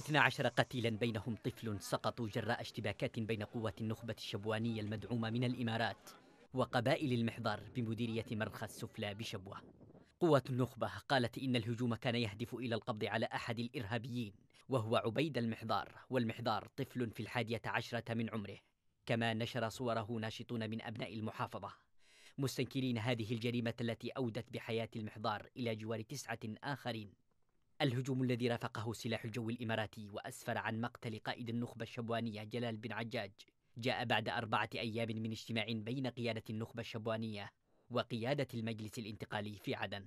12 قتيلا بينهم طفل سقطوا جراء اشتباكات بين قوات النخبة الشبوانية المدعومة من الإمارات وقبائل المحضر بمديرية مرخى السفلى بشبوة قوات النخبة قالت إن الهجوم كان يهدف إلى القبض على أحد الإرهابيين وهو عبيد المحضار والمحضار طفل في الحادية عشرة من عمره كما نشر صوره ناشطون من أبناء المحافظة مستنكرين هذه الجريمة التي أودت بحياة المحضار إلى جوار تسعة آخرين الهجوم الذي رافقه سلاح الجو الإماراتي وأسفر عن مقتل قائد النخبة الشبوانية جلال بن عجاج جاء بعد أربعة أيام من اجتماع بين قيادة النخبة الشبوانية وقيادة المجلس الانتقالي في عدن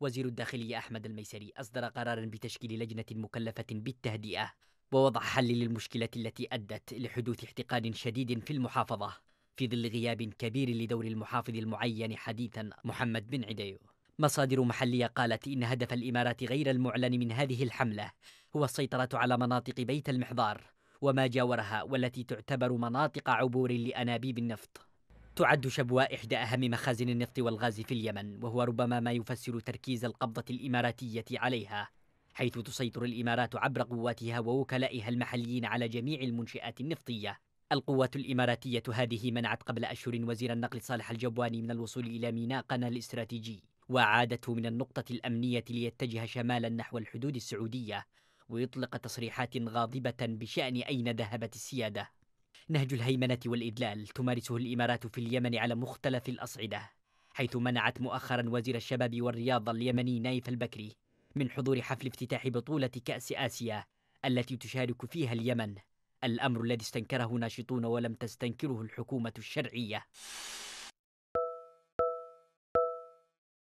وزير الداخلية أحمد الميسري أصدر قرارا بتشكيل لجنة مكلفة بالتهدئة ووضع حل للمشكلة التي أدت لحدوث احتقان شديد في المحافظة في ظل غياب كبير لدور المحافظ المعين حديثا محمد بن عديو مصادر محلية قالت إن هدف الإمارات غير المعلن من هذه الحملة هو السيطرة على مناطق بيت المحضار وما جاورها والتي تعتبر مناطق عبور لأنابيب النفط تعد شبوة إحدى أهم مخازن النفط والغاز في اليمن وهو ربما ما يفسر تركيز القبضة الإماراتية عليها حيث تسيطر الإمارات عبر قواتها ووكلائها المحليين على جميع المنشآت النفطية القوات الإماراتية هذه منعت قبل أشهر وزير النقل صالح الجبواني من الوصول إلى ميناء قنا الاستراتيجي وعادته من النقطة الأمنية ليتجه شمالا نحو الحدود السعودية ويطلق تصريحات غاضبة بشأن أين ذهبت السيادة نهج الهيمنة والإدلال تمارسه الإمارات في اليمن على مختلف الأصعدة حيث منعت مؤخرا وزير الشباب والرياضة اليمني نايف البكري من حضور حفل افتتاح بطولة كأس آسيا التي تشارك فيها اليمن الأمر الذي استنكره ناشطون ولم تستنكره الحكومة الشرعية